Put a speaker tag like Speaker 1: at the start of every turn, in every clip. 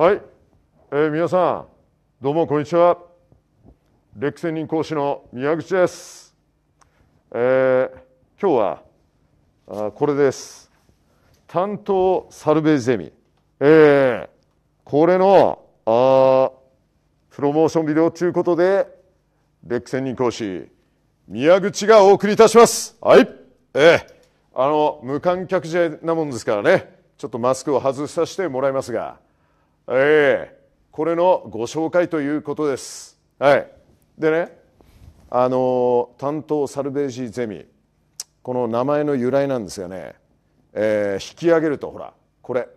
Speaker 1: はい、えー、皆さんどうもこんにちは歴戦人講師の宮口です、えー、今日はあこれです担当サルベージゼミ、えー、これのあプロモーションビデオということで歴戦人講師宮口がお送りいたしますはいえー、あの無観客じゃなもんですからねちょっとマスクを外させてもらいますがえー、これのご紹介ということです。はい、でねあの担当サルベージゼミこの名前の由来なんですがね、えー、引き上げるとほらこれ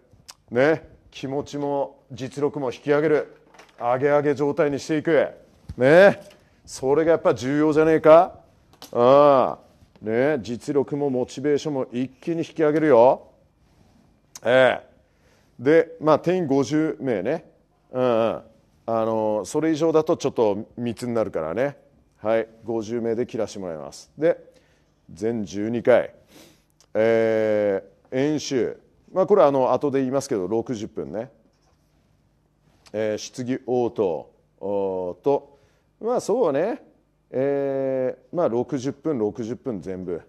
Speaker 1: ね気持ちも実力も引き上げる上げ上げ状態にしていくねそれがやっぱ重要じゃねえかあね実力もモチベーションも一気に引き上げるよええーで、まあ、定員50名ね、うん、うん、あのそれ以上だとちょっと密になるからね、はい、50名で切らしてもらいます。で、全12回、えー、演習、まあ、これはあの後で言いますけど、60分ね、えー、質疑応答と、まあそうね、えーまあ、60分、60分全部、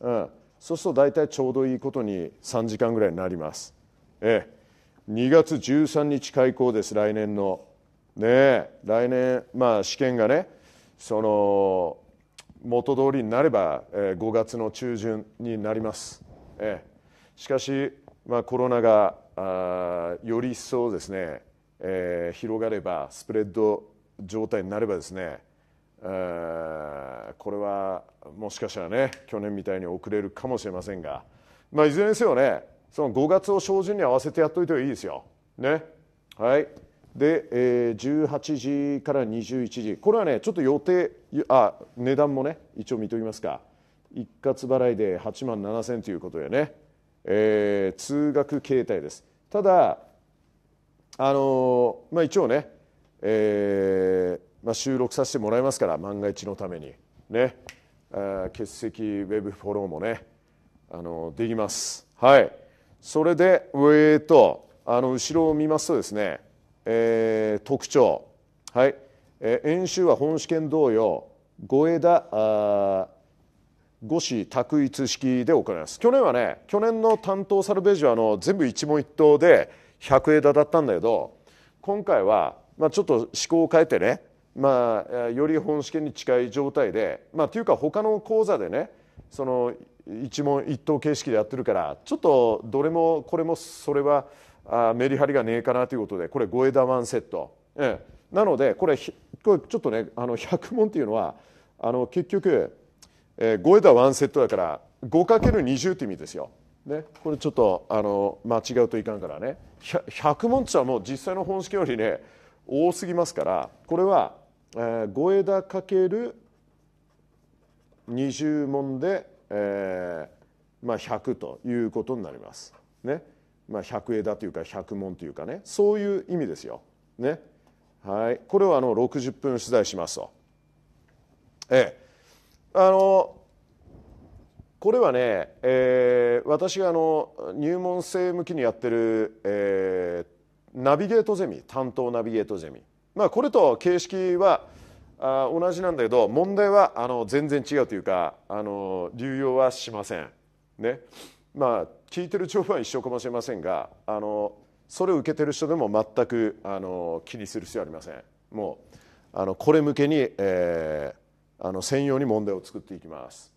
Speaker 1: うん、そうすると大体ちょうどいいことに3時間ぐらいになります。ええ2月13日開校です来年のね来年まあ試験がねその元通りになれば、えー、5月の中旬になります、えー、しかし、まあ、コロナがあより一層ですね、えー、広がればスプレッド状態になればですね、えこれはもしかしたらね去年みたいに遅れるかもしれませんが、まあ、いずれにせよねその5月を照準に合わせてやっといてはいいですよ。ね。はい。で、えー、18時から21時。これはね、ちょっと予定、あ、値段もね、一応見ておきますか。一括払いで8万7000円ということでね、えー、通学形態です。ただ、あのー、まあ、一応ね、えーまあ、収録させてもらいますから万が一のためにね欠席ウェブフォローもねあのできますはいそれで上とあの後ろを見ますとですね、えー、特徴はい、えー、演習は本試験同様五枝あ五子択一式で行います去年はね去年の担当サルベージはあの全部一問一答で100枝だったんだけど今回は、まあ、ちょっと思考を変えてね、まあ、より本試験に近い状態で、まあ、というか他の講座でねその一問一答形式でやってるからちょっとどれもこれもそれはあメリハリがねえかなということでこれ5枝1セット、ええ、なのでこれこれちょっとねあの100問っていうのはあの結局、えー、5枝1セットだから 5×20 って意味ですよ。ね、これちょっとあの間違うといかんからね 100, 100問ってはもう実際の本式よりね多すぎますからこれは、えー、5枝かける20問でえー、まあ、100ということになります。ねまあ、100枝というか100問というかねそういう意味ですよ。ねはい、これをあの60分取材しますと。ええあのこれはね、えー、私があの入門生向きにやってる、えー、ナビゲートゼミ担当ナビゲートゼミ、まあ、これと形式はあ同じなんだけど問題はあの全然違うというかあの流用はしません。ねまあ、聞いてる情報は一緒かもしれませんがあのそれを受けてる人でも全くあの気にする必要ありません。もうあのこれ向けに、えー、あの専用に問題を作っていきます。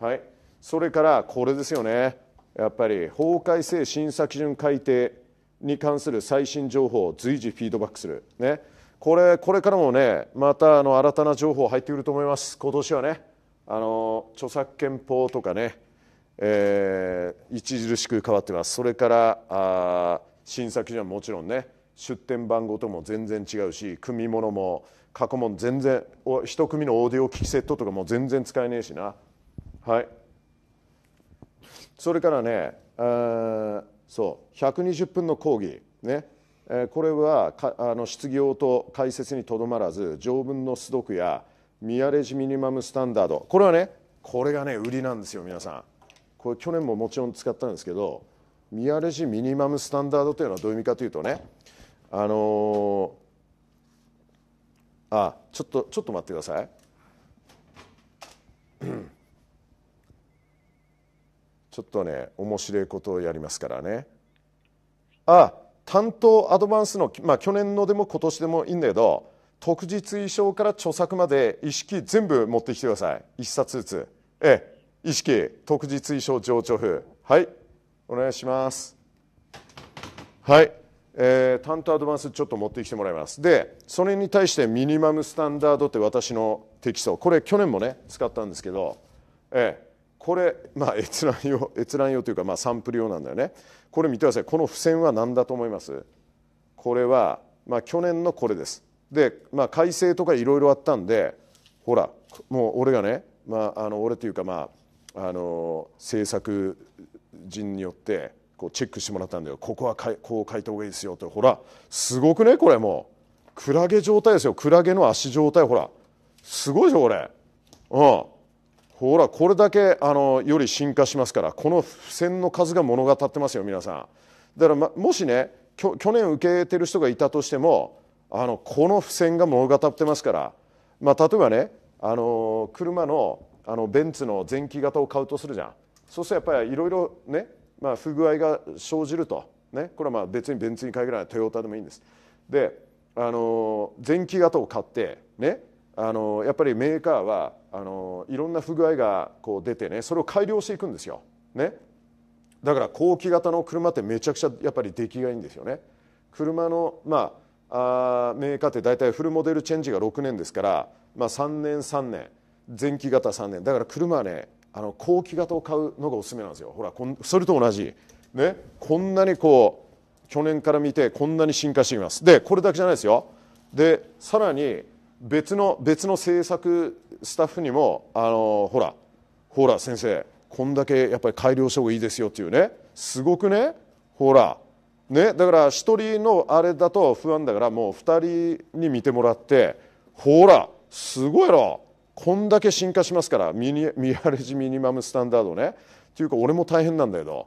Speaker 1: はい、それからこれですよねやっぱり法改正審査基準改定に関する最新情報を随時フィードバックする。ねこれこれからもねまたあの新たな情報入ってくると思います今年はねあの著作権法とかね、えー、著しく変わってますそれからあ新作品はもちろんね出店番号とも全然違うし組み物も過去も全然一組のオーディオ機器セットとかも全然使えねえしなはいそれからねあそう120分の講義ねこれはあの質疑応答解説にとどまらず条文の素読やミアレジミニマムスタンダードこれはねこれがね売りなんですよ皆さんこれ去年ももちろん使ったんですけどミアレジミニマムスタンダードというのはどういう意味かというとねあのー、あちょっとちょっと待ってくださいちょっとね面白いことをやりますからねあ担当アドバンスの、まあ、去年のでも今年でもいいんだけど特実衣装から著作まで意識全部持ってきてください一冊ずつええ識特実衣装情緒風はいお願いしますはいえー、担当アドバンスちょっと持ってきてもらいますでそれに対してミニマムスタンダードって私のテキストこれ去年もね使ったんですけど、ええ、これ、まあ、閲覧用閲覧用というか、まあ、サンプル用なんだよねこれ見てくださいこの付箋は何だと思いますこれは、まあ、去年のこれですで、まあ、改正とかいろいろあったんでほらもう俺がね、まあ、あの俺というかまああの制作人によってこうチェックしてもらったんだよここはかいこう書いた方がいいですよとほらすごくねこれもうクラゲ状態ですよクラゲの足状態ほらすごいでしょこれうんほらこれだけあのより進化しますからこの付箋の数が物語ってますよ皆さんだから、ま、もしね去年受けてる人がいたとしてもあのこの付箋が物語ってますから、まあ、例えばねあの車のあのベンツの前期型を買うとするじゃんそうするとやっぱりいろいろね、まあ、不具合が生じると、ね、これはまあ別にベンツに限らないトヨタでもいいんですであの前期型を買ってねあのやっぱりメーカーはあのいろんな不具合がこう出てねそれを改良していくんですよ、ね、だから後期型の車ってめちゃくちゃやっぱり出来がいいんですよね車の、まあ、あメーカーって大体フルモデルチェンジが6年ですから、まあ、3年3年前期型3年だから車はねあの後期型を買うのがおすすめなんですよほらこんそれと同じ、ね、こんなにこう去年から見てこんなに進化していますでこれだけじゃないですよでさらに別の別の制作スタッフにもあのほらほら先生こんだけやっぱり改良した方がいいですよっていうねすごくねほらねだから1人のあれだと不安だからもう2人に見てもらってほらすごいやろこんだけ進化しますからミニミアレジミニマムスタンダードねっていうか俺も大変なんだけど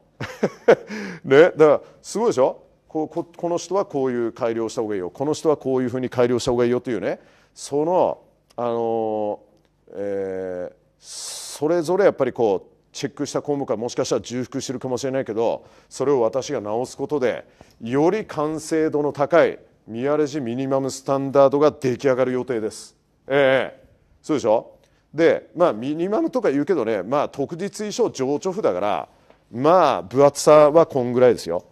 Speaker 1: ねだからすごいでしょこここの人はこういう改良した方がいいよこの人はこういうふうに改良した方がいいよというねそのあの、えー、それぞれやっぱりこうチェックした項目はもしかしたら重複してるかもしれないけどそれを私が直すことでより完成度の高いミアレジミニマムスタンダードが出来上がる予定です。ええー、そうでしょでまあミニマムとか言うけどねまあ特実衣装情緒譜だからまあ分厚さはこんぐらいですよ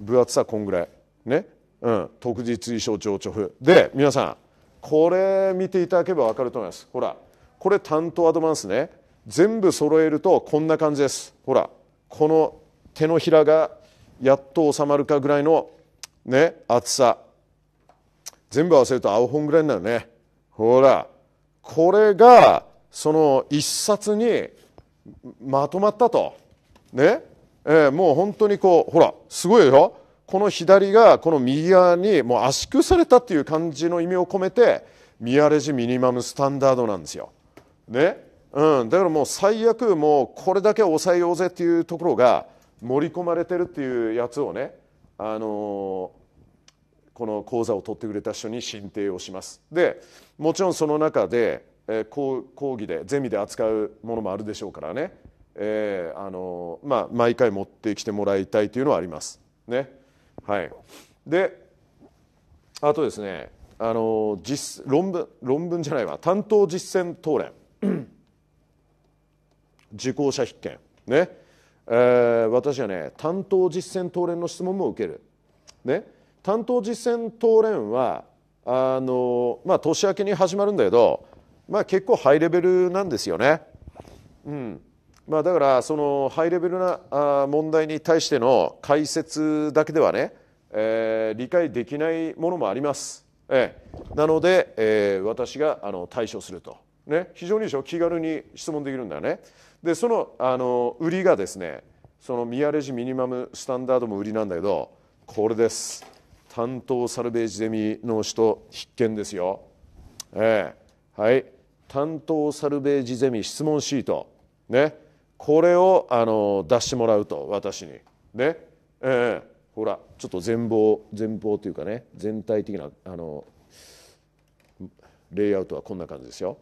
Speaker 1: 分厚さこんぐらいねうん特実衣装情緒譜で皆さんこれ見ていただければ分かると思いますほらこれ担当アドバンスね全部揃えるとこんな感じですほらこの手のひらがやっと収まるかぐらいのね厚さ全部合わせると青本ぐらいになるねほらこれがその一冊にまとまったとね、えー、もう本当にこうほらすごいでしょこの左がこの右側にもう圧縮されたっていう感じの意味を込めてミアレジミニマムスタンダードなんですよ。ねうん、だからもう最悪もうこれだけ抑えようぜっていうところが盛り込まれてるっていうやつをね、あのー、この講座を取ってくれた人に進呈をします。でもちろんその中で、えー、講義でゼミで扱うものもあるでしょうからね、えーあのー、まあ、毎回持ってきてもらいたいというのはあります。ね、はい、であとですねあの実論文論文じゃないわ担当実践討論 受講者必見ね、えー、私はね担当実践討論の質問も受ける、ね、担当実践討論はあの、まあ、年明けに始まるんだけど、まあ、結構ハイレベルなんですよね。うんまあ、だからそのハイレベルな問題に対しての解説だけではね、えー、理解できないものもあります。ええ、なので、えー、私があの対処すると、ね、非常に気軽に質問できるんだよね。でそのあの売りがですねそのミアレジミニマムスタンダードも売りなんだけどこれです担当サルベージゼミの人必見ですよ。ええ、はい担当サルベージゼミ質問シートねこれをあの出してもらうと私にねえー、ほらちょっと全貌全貌というかね全体的なあのレイアウトはこんな感じですよ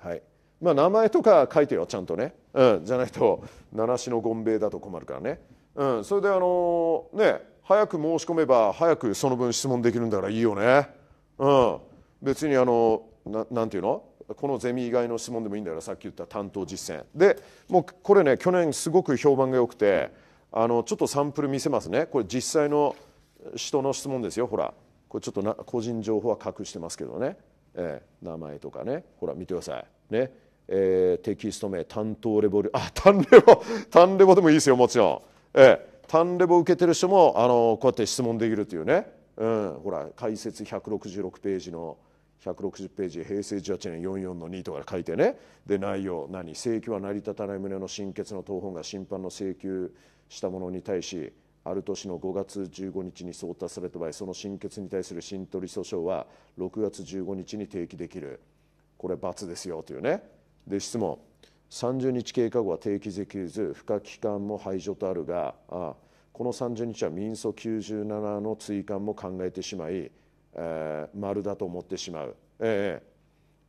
Speaker 1: はいまあ名前とか書いてよちゃんとね、うん、じゃないと七種の権兵衛だと困るからね、うん、それであのね早く申し込めば早くその分質問できるんだからいいよねうん別にあのななんていうのこのゼミ以外の質問でもいいんだからさっき言った担当実践でもうこれね去年すごく評判が良くてあのちょっとサンプル見せますねこれ実際の人の質問ですよほらこれちょっとな個人情報は隠してますけどね、えー、名前とかねほら見てくださいね、えー、テキスト名担当レボリあ単レボ単 レボでもいいですよもちろん、えー、単レボ受けてる人もあのこうやって質問できるというね、うん、ほら解説166ページの「160ページ平成18年44の2とか書いてねで内容何請求は成り立たない旨の新決の当本が審判の請求したものに対しある年の5月15日に送達された場合その審決に対する新取り訴訟は6月15日に提起できるこれ罰ですよというねで質問30日経過後は定期できず付加期間も排除とあるがあこの30日は民訴97の追加も考えてしまいえー、丸だと思ってしまう、えー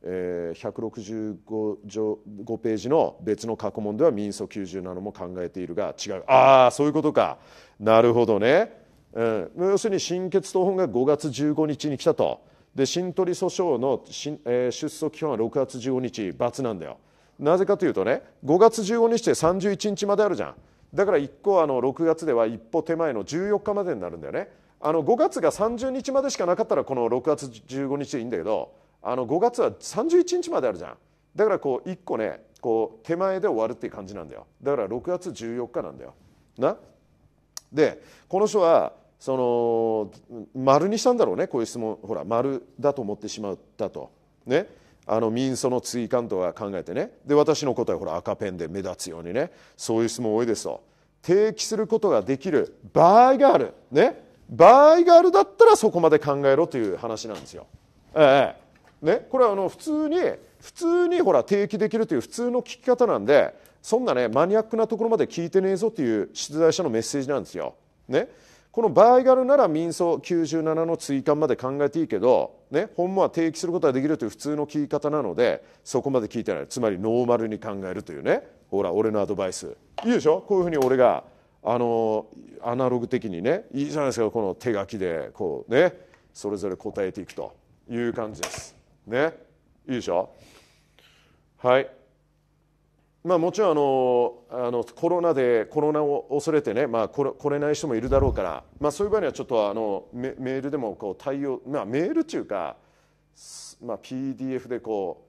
Speaker 1: えー、165ページの別の過去問では民訴97も考えているが違うああそういうことかなるほどね、うん、要するに新血党本が5月15日に来たとで新取訴訟のえー、出訴基本は6月15日×なんだよなぜかというとね5月15日で31日まであるじゃんだから1個あの6月では一歩手前の14日までになるんだよねあの5月が30日までしかなかったらこの6月15日でいいんだけどあの5月は31日まであるじゃんだからこう1個ねこう手前で終わるっていう感じなんだよだから6月14日なんだよなでこの人はその丸にしたんだろうねこういう質問ほら丸だと思ってしまったとねあの民訴の追加とは考えてねで私の答えほら赤ペンで目立つようにねそういう質問多いですと提起することができる場合があるね場合があるだったらそこまで考えろという話なんですよ。ええね、これはあの普通に普通にほら定期できるという普通の聞き方なんでそんなねマニアックなところまで聞いてねえぞという出題者のメッセージなんですよ。ね、この場合があるなら民訴97の追加まで考えていいけど、ね、本物は定期することができるという普通の聞き方なのでそこまで聞いてないつまりノーマルに考えるというねほら俺のアドバイスいいでしょこういうふうに俺があのアナログ的にねいいじゃないですかこの手書きでこうねそれぞれ答えていくという感じです。ねいいでしょはいまあ、もちろんあのあのコロナでコロナを恐れてね、まあ、来れない人もいるだろうから、まあ、そういう場合にはちょっとあのメールでもこう対応、まあ、メールっていうか、まあ、PDF でこ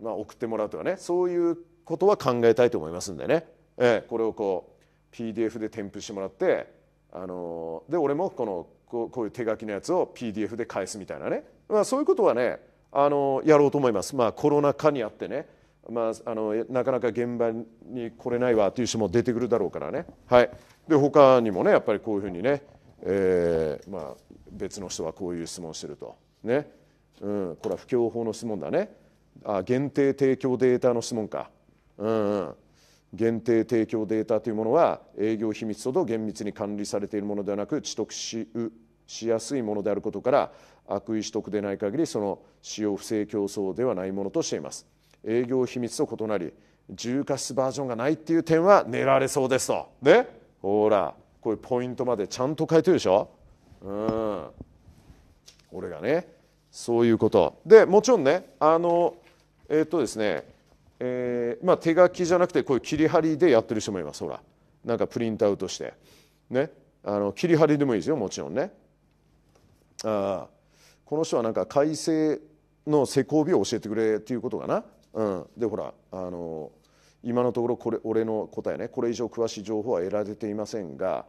Speaker 1: う、まあ、送ってもらうとかねそういうことは考えたいと思いますんでね、ええ、これをこう PDF で添付してもらってあので俺もこのこういう手書きのやつを PDF で返すみたいなね、まあ、そういうことはねあのやろうと思います、まあ、コロナ禍にあってね、まあ、あのなかなか現場に来れないわという人も出てくるだろうからね、はい、で他にもねやっぱりこういうふうにね、えーまあ、別の人はこういう質問してると、ねうん、これは不況法の質問だねあ限定提供データの質問か、うんうん、限定提供データというものは営業秘密ほど厳密に管理されているものではなく取得ししやすいものであることから悪意取得でない限りその使用不正競争ではないものとしています営業秘密と異なり重過失バージョンがないっていう点は狙われそうですとねほらこういうポイントまでちゃんと書いてるでしょうん俺がねそういうことでもちろんねあのえー、っとですねえー、まあ、手書きじゃなくてこういう切り貼りでやってる人もいますほらなんかプリントアウトしてねあの切り貼りでもいいですよもちろんねあこの人はなんか改正の施工日を教えてくれっていうことかな、うん、でほらあの今のところこれ俺の答えねこれ以上詳しい情報は得られていませんが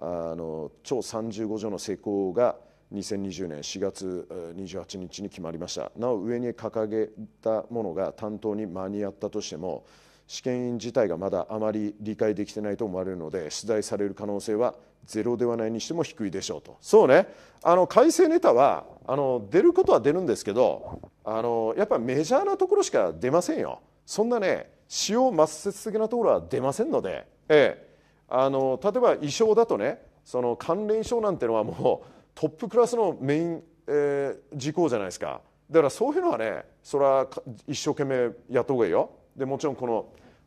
Speaker 1: あの超35条の施行が2020年4月28日に決まりましたなお上に掲げたものが担当に間に合ったとしても試験員自体がまだあまり理解できてないと思われるので出題される可能性はゼロではないにしても低いでしょうとそうねあの改正ネタはあの出ることは出るんですけどあのやっぱメジャーなところしか出ませんよそんなね使用抹殺的なところは出ませんので、ええ、あの例えば衣装だとねその関連衣装なんてのはもうトップクラスのメイン、えー、事項じゃないですかだからそういうのはねそれは一生懸命やった方がいいよでもちろんこ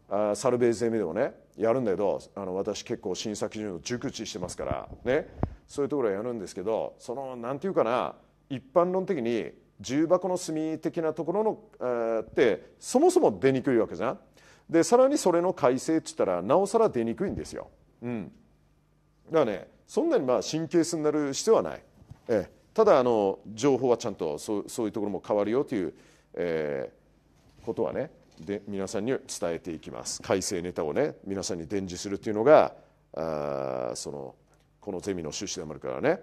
Speaker 1: のあサルベージゼミでもねやるんだけどあの私結構審査基準を熟知してますからねそういうところはやるんですけどそのなんていうかな一般論的に重箱の隅的なところの、えー、ってそもそも出にくいわけじゃんでさらにそれの改正っつったらなおさら出にくいんですよ、うん、だからねそんなにまあ神経質になる必要はない、えー、ただあの情報はちゃんとそうそういうところも変わるよという、えー、ことはねで皆さんに伝えていきます改正ネタをね皆さんに伝授するというのがあそのこのゼミの趣旨でもあるからね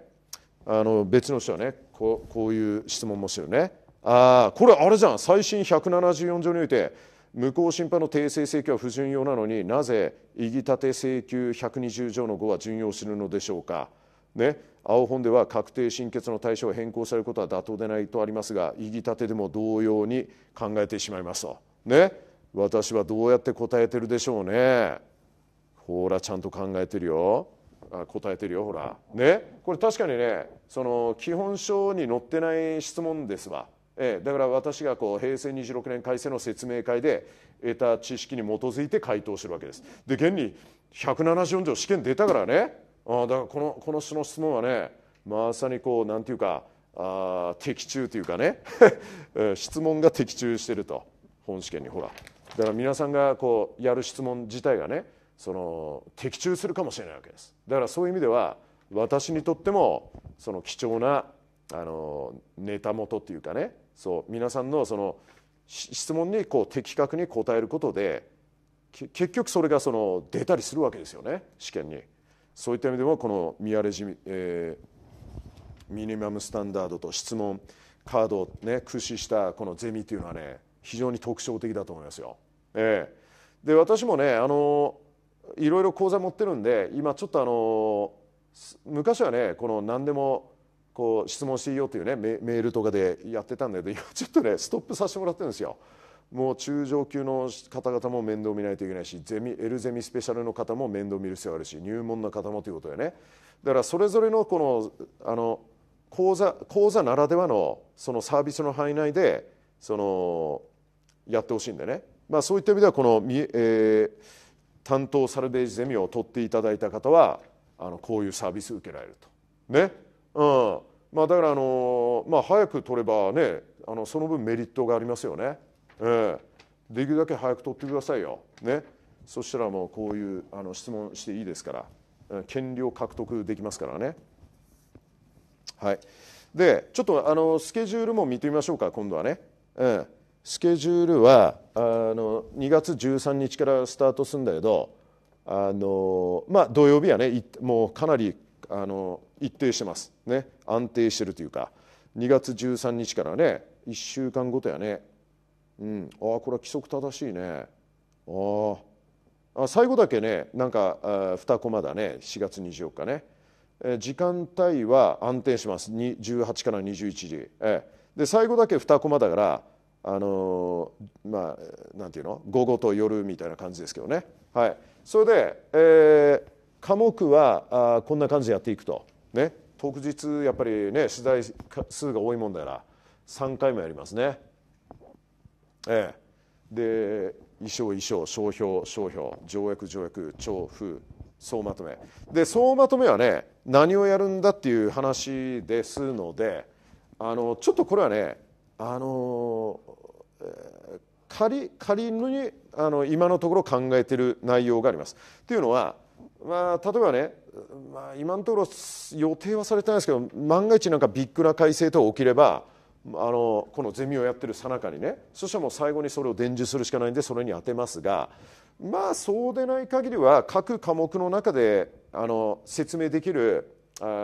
Speaker 1: あの別の人はねこうこういう質問もしてるねああこれあれじゃん最新174条において無効審判の訂正請求は不順用なのになぜ異議立て請求120条の5は順用するのでしょうか。ね、青本では確定審決の対象を変更されることは妥当でないとありますが異議立てでも同様に考えてしまいますと。ね私はどうやって答えてるでしょうね。ほらちゃんと考えてるよ。あ答えてるよほら。ねこれ確かにねその基本書に載ってない質問ですわ。えー、だから私がこう平成26年改正の説明会で得た知識に基づいて回答してるわけです。で現に174条試験出たからねあだからこのこの人の質問はねまさにこうなんていうかあ的中というかね 質問が的中してると本試験にほらだから皆さんがこうやる質問自体がねその的中するかもしれないわけですだからそういう意味では私にとってもその貴重なあのネタ元っていうかねそう皆さんのその質問にこう的確に答えることで結局それがその出たりするわけですよね試験に。そういった意味でもこのミアレジ、えー、ミニマムスタンダードと質問カードを、ね、駆使したこのゼミというのはね非常に特徴的だと思いますよ。えー、で私もねあのいろいろ講座持ってるんで今ちょっとあの昔はねこの何でもこう質問していいよというねメールとかでやってたんだけど今ちょっとねストップさせてもらってるんですよ。もう中上級の方々も面倒見ないといけないしゼミ L ゼミスペシャルの方も面倒見る必要あるし入門の方もということでねだからそれぞれのこのあの講座講座ならではのそのサービスの範囲内でそのやってほしいんでね、まあ、そういった意味ではこの、えー、担当サルベージゼミを取っていただいた方はあのこういうサービスを受けられると。ねうんまあ、だからあの、まあ、早く取ればねあのその分メリットがありますよね、えー、できるだけ早く取ってくださいよ、ね、そしたらもうこういうあの質問していいですから権利を獲得できますからねはいでちょっとあのスケジュールも見てみましょうか今度はね、うん、スケジュールはあの2月13日からスタートするんだけどあのまあ土曜日はねもうかなりあの一定してます、ね、安定してるというか2月13日からね1週間ごとやね、うん、ああこれは規則正しいねああ最後だけねなんかあ2コマだね4月24日ね、えー、時間帯は安定します18から21時、えー、で最後だけ2コマだからあのー、まあなんていうの午後と夜みたいな感じですけどねはいそれで、えー、科目はあこんな感じでやっていくと。ね特日やっぱりね取材数が多いもんだから3回もやりますねええで衣装衣装商標商標条約条約調布総まとめで総まとめはね何をやるんだっていう話ですのであのちょっとこれはねあの、えー、仮仮にあの今のところ考えてる内容があります。というのは、まあ、例えばねまあ、今のところ予定はされてないですけど万が一なんかビッグな改正と起きればあのこのゼミをやってるさなかにねそしたらもう最後にそれを伝授するしかないんでそれに当てますがまあそうでない限りは各科目の中であの説明できる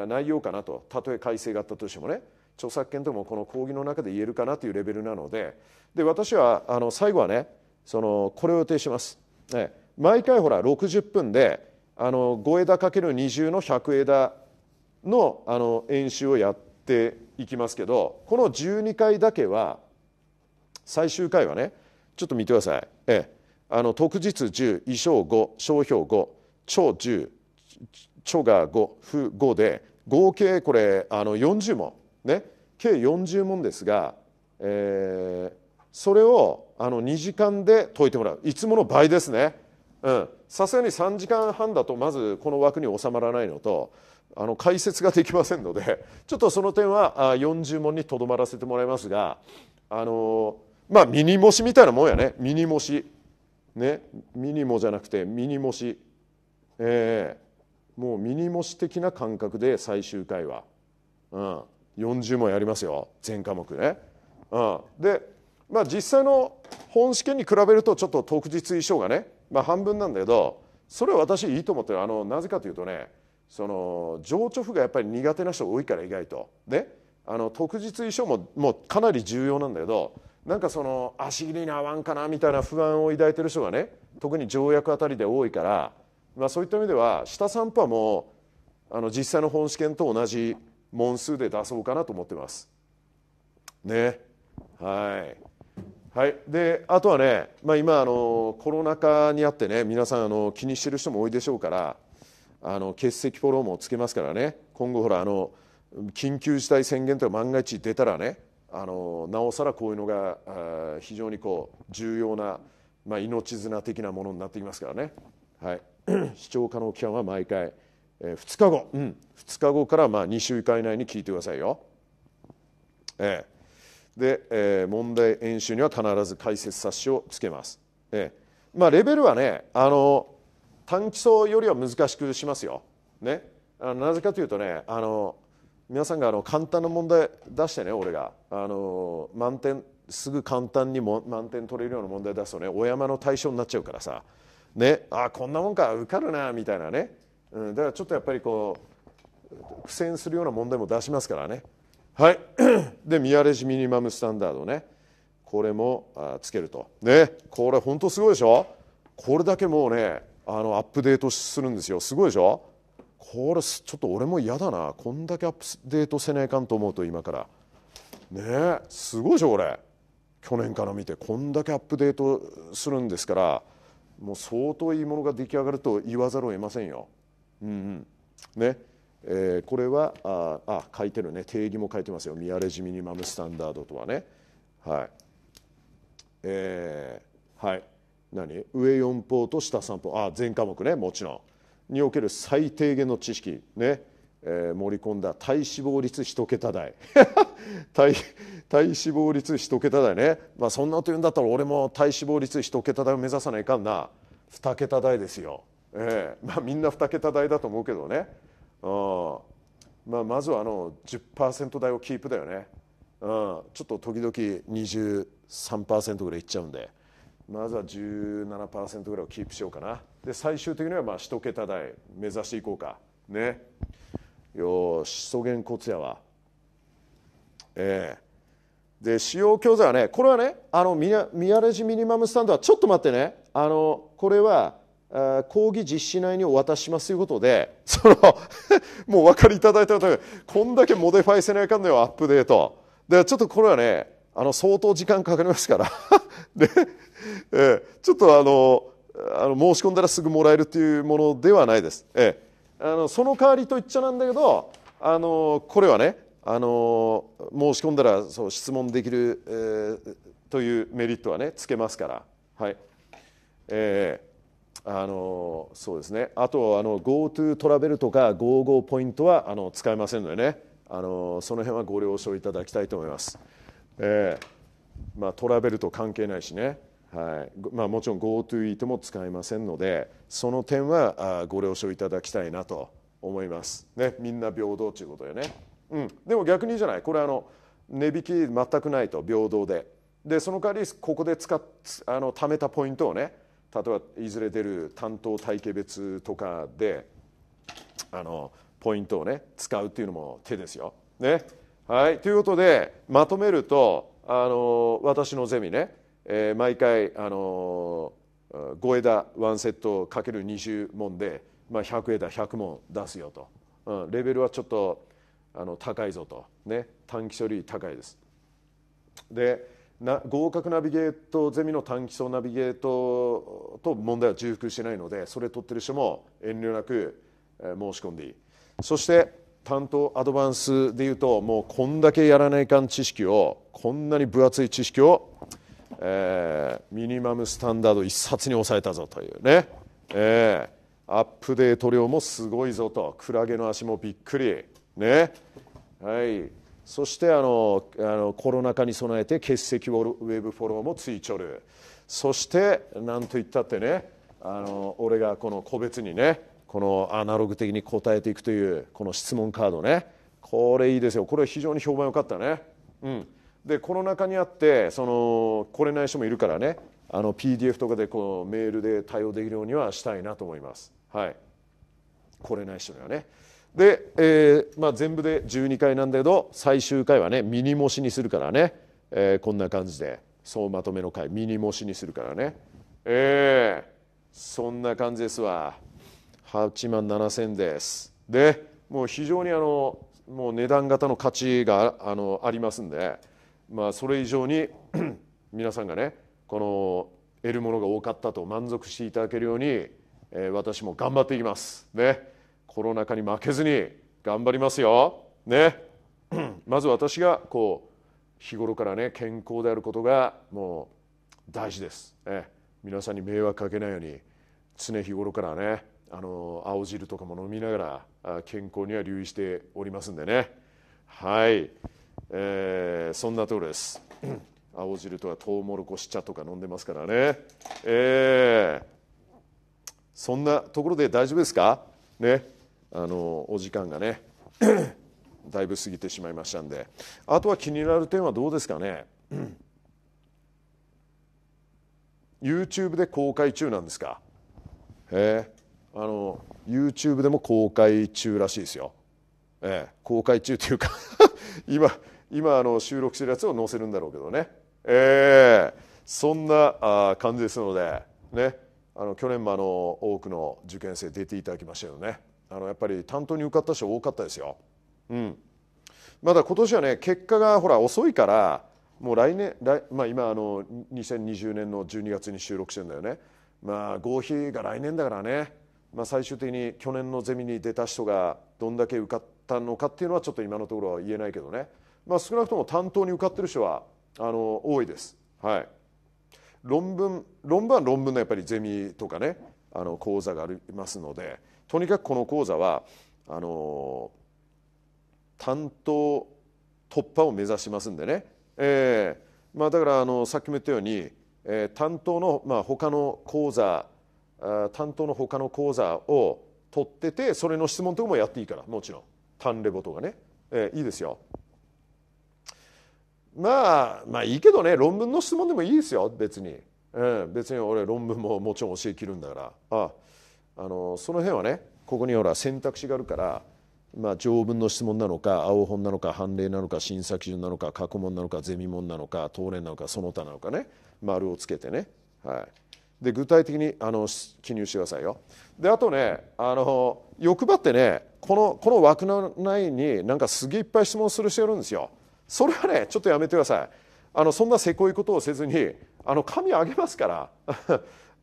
Speaker 1: 内容かなとたとえ改正があったとしてもね著作権ともこの講義の中で言えるかなというレベルなのでで私はあの最後はねそのこれを予定します、ね、毎回ほら60分であの5枝 ×20 の100枝のあの演習をやっていきますけどこの12回だけは最終回はねちょっと見てください、ええ、あの特実10衣装5商標5超10超が5負5で合計これあの40問ね計40問ですが、えー、それをあの2時間で解いてもらういつもの倍ですね。さすがに3時間半だとまずこの枠に収まらないのとあの解説ができませんのでちょっとその点は40問にとどまらせてもらいますがあのまあミニ模試みたいなもんやねミニ模試ねミニモじゃなくてミニ模試えもうミニ模試的な感覚で最終回は、うん、40問やりますよ全科目ね。うん、でまあ実際の本試験に比べるとちょっと特実衣装がねまあ、半分なんだけどそれは私いいと思ってるあのなぜかというとねその情緒譜がやっぱり苦手な人多いから意外と。ねあの特実衣装ももうかなり重要なんだけどなんかその足切りに合わんかなみたいな不安を抱いてる人がね特に条約あたりで多いから、まあ、そういった意味では下3波もあの実際の本試験と同じ問数で出そうかなと思ってます。ねはいはい、であとはね、まあ、今あのコロナ禍にあってね皆さんあの気にしてる人も多いでしょうからあの欠席フォローもつけますからね今後ほらあの緊急事態宣言というの万が一出たらねあのなおさらこういうのがあ非常にこう重要な、まあ、命綱的なものになってきますからね、はい、視聴可能期間は毎回、えー、2日後、うん、2日後からまあ2週間以内に聞いてくださいよ。ええで、えー、問題演習には必ず解説冊子をつけます、えーまあ、レベルはねあの単基礎よりは難しくしますよ、ね、あなぜかというとねあの皆さんがあの簡単な問題出してね俺があの満点すぐ簡単にも満点取れるような問題出すとねお山の対象になっちゃうからさ、ね、あこんなもんか受かるなみたいなね、うん、だからちょっとやっぱりこう苦戦するような問題も出しますからねはい、でミアレジミニマムスタンダードねこれもあつけるとねこれ本当すごいでしょこれだけもうねあのアップデートするんですよすごいでしょこれちょっと俺も嫌だなこんだけアップデートせないかんと思うと今からねすごいでしょこれ去年から見てこんだけアップデートするんですからもう相当いいものが出来上がると言わざるを得ませんよ。うん、うん、ねえー、これはああ書いてるね定義も書いてますよ見荒れ地ミニマムスタンダードとはねはいえー、はい何上4法と下3法あ全科目ねもちろんにおける最低限の知識ね、えー、盛り込んだ体脂肪率1桁台 体体脂肪率1桁台ね、まあ、そんなこと言うんだったら俺も体脂肪率1桁台を目指さないかんな2桁台ですよ、えーまあ、みんな2桁台だと思うけどねあまあ、まずはあの10%台をキープだよね、うん、ちょっと時々23%ぐらいいっちゃうんでまずは17%ぐらいをキープしようかなで最終的にはまあ1桁台目指していこうかねよし素原骨やわええーで使用教材はねこれはねあのミミアレジミニマムスタンドはちょっと待ってねあのこれは講義実施内にお渡ししますということで その もうお分かりいただいたとこんだけモデファイせないかんのよアップデートでちょっとこれはねあの相当時間かかりますから で、えー、ちょっとあのあの申し込んだらすぐもらえるというものではないです、えー、あのその代わりと言っちゃなんだけどあのこれはねあの申し込んだらそう質問できる、えー、というメリットはねつけますからはいえーあのそうですねあとあの GoTo トラベルとか GoGo ポイントはあの使えませんのでねあのその辺はご了承いただきたいと思います、えーまあ、トラベルと関係ないしね、はいまあ、もちろん GoTo イートも使えませんのでその点はあご了承いただきたいなと思います、ね、みんな平等ということでね、うん、でも逆にじゃないこれあの値引き全くないと平等ででその代わりここで使っあの貯めたポイントをね例えばいずれ出る担当体系別とかであのポイントをね使うっていうのも手ですよ。ねはい、ということでまとめるとあの私のゼミね、えー、毎回あの5枝1セットかける2 0問で、まあ、100枝100問出すよと、うん、レベルはちょっとあの高いぞと、ね、短期処理高いです。でな合格ナビゲートゼミの短期層ナビゲートと問題は重複してないのでそれ取ってる人も遠慮なく申し込んでいいそして担当アドバンスでいうともうこんだけやらないかん知識をこんなに分厚い知識を、えー、ミニマムスタンダード一冊に抑えたぞというね、えー、アップデート量もすごいぞとクラゲの足もびっくりねはいそしてあのあのコロナ禍に備えて欠席ウェブフォローもついちょるそして何といったってねあの俺がこの個別にねこのアナログ的に答えていくというこの質問カードねこれいいですよこれは非常に評判良かったね、うん、でロナ禍にあってその来れない人もいるからねあの PDF とかでこのメールで対応できるようにはしたいなと思いますはい来れない人にはねで、えーまあ、全部で12回なんだけど最終回はねミニ模試にするからね、えー、こんな感じで総まとめの回ミニ模試にするからねえー、そんな感じですわ8万7000ですでもう非常にあのもう値段型の価値があのありますんで、まあ、それ以上に 皆さんがねこの得るものが多かったと満足していただけるように、えー、私も頑張っていきますね。コロナ禍に負けずに頑張りますよ。ね、まず私がこう日頃からね健康であることがもう大事です。ね、皆さんに迷惑かけないように常日頃からねあの青汁とかも飲みながら健康には留意しておりますんでねはい、えー、そんなところです 青汁とかトウモロコシ茶とか飲んでますからねえー、そんなところで大丈夫ですかねあのお時間がね だいぶ過ぎてしまいましたんであとは気になる点はどうですかね YouTube で公開中なんですかええー、あの YouTube でも公開中らしいですよええー、公開中というか 今今あの収録してるやつを載せるんだろうけどねええー、そんなあ感じですのでねあの去年もあの多くの受験生出ていただきましたよね。あのやっぱり担当に受かった人多かったですよ。うん、まだ今年はね結果がほら遅いからもう来年来、まあ、今あの2020年の12月に収録してるんだよね。まあ合否が来年だからね、まあ、最終的に去年のゼミに出た人がどんだけ受かったのかっていうのはちょっと今のところは言えないけどね、まあ、少なくとも担当に受かってる人はあの多いです。はい、論文論文は論文のやっぱりゼミとかねあの講座がありますので。とにかくこの講座はあの担当突破を目指しますんでね、えーまあ、だからあのさっきも言ったように、えー、担当の、まあ、他の講座担当の他の講座を取っててそれの質問とかもやっていいからもちろん単レボとかね、えー、いいですよ。まあまあいいけどね論文の質問でもいいですよ別に、うん、別に俺論文ももちろん教えきるんだからあああのその辺はねここにほら選択肢があるから、まあ、条文の質問なのか青本なのか判例なのか審査基準なのか過去問なのかゼミ問なのか当年なのかその他なのかね丸をつけてね、はい、で具体的にあの記入してくださいよであとねあの欲張ってねこのこの枠の内になんかすげえいっぱい質問する人いるんですよそれはねちょっとやめてくださいあのそんなせこいことをせずにあの紙あげますから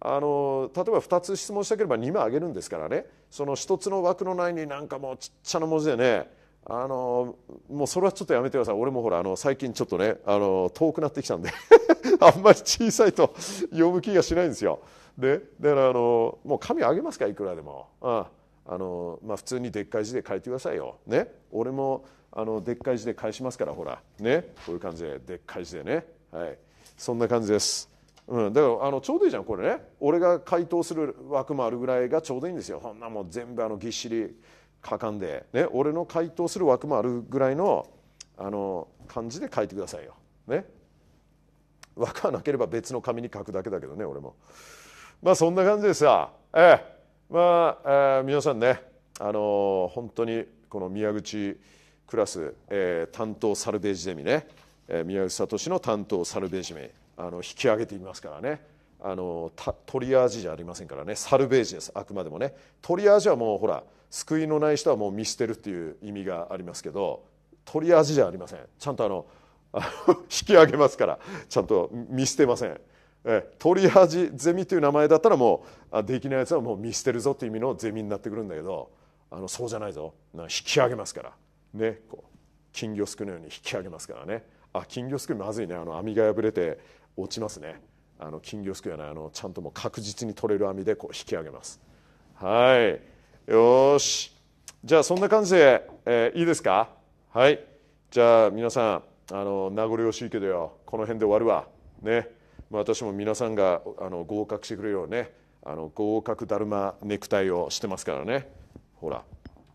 Speaker 1: あの例えば2つ質問したければ2枚あげるんですからねその1つの枠の内になんかもうちっちゃな文字でねあのもうそれはちょっとやめてください俺もほらあの最近ちょっとねあの遠くなってきたんで あんまり小さいと 読む気がしないんですよでだからあのもう紙あげますかいくらでもああの、まあ、普通にでっかい字で書いてくださいよ、ね、俺もあのでっかい字で返しますからほらねこういう感じででっかい字でねはいそんな感じですうん、だからあのちょうどいいじゃんこれね俺が回答する枠もあるぐらいがちょうどいいんですよそんなもう全部あのぎっしり書かんで、ね、俺の回答する枠もあるぐらいのあの感じで書いてくださいよ。ね、枠はなければ別の紙に書くだけだけどね俺も。まあそんな感じでさ、ええ、まあ、えー、皆さんね、あのー、本当にこの宮口クラス、えー、担当サルベージゼミね、えー、宮口聡の担当サルベージゼミ。あの引き上げていますからねあのトリアージじゃありませんからねサルベージですあくまでもねトリアージはもうほら救いのない人はもう見捨てるっていう意味がありますけどトリアージじゃありませんちゃんとあの 引き上げますからちゃんと見捨てません。えトリアージゼミという名前だったらもうあできないやつはもう見捨てるぞという意味のゼミになってくるんだけどあのそうじゃないぞ引き上げますからねこう金魚すくのように引き上げますからねあ金魚すくいまずいねあの網が破れて落ちますねあの金魚すくいはないあのちゃんともう確実に取れる網でこう引き上げますはいよしじゃあそんな感じで、えー、いいですかはいじゃあ皆さんあの名残惜しいけどよこの辺で終わるわね私も皆さんがあの合格してくれるようねあの合格だるまネクタイをしてますからねほら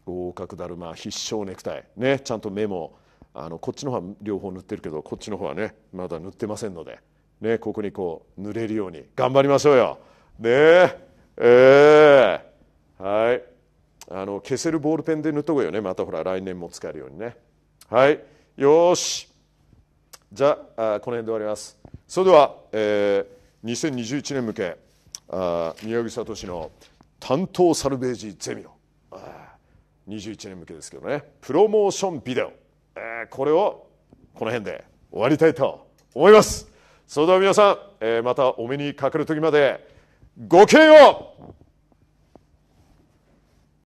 Speaker 1: 合格だるま必勝ネクタイねちゃんと目もあのこっちの方は両方塗ってるけどこっちの方はねまだ塗ってませんので。ね、ここにこう塗れるように頑張りましょうよ。ねええー、はいあの消せるボールペンで塗っとこうよねまたほら来年も使えるようにねはいよしじゃあこの辺で終わりますそれでは、えー、2021年向けあ宮城聡の担当サルベージゼミの21年向けですけどねプロモーションビデオ、えー、これをこの辺で終わりたいと思いますそれでは皆さん、えまたお目にかかる時までごきげんよう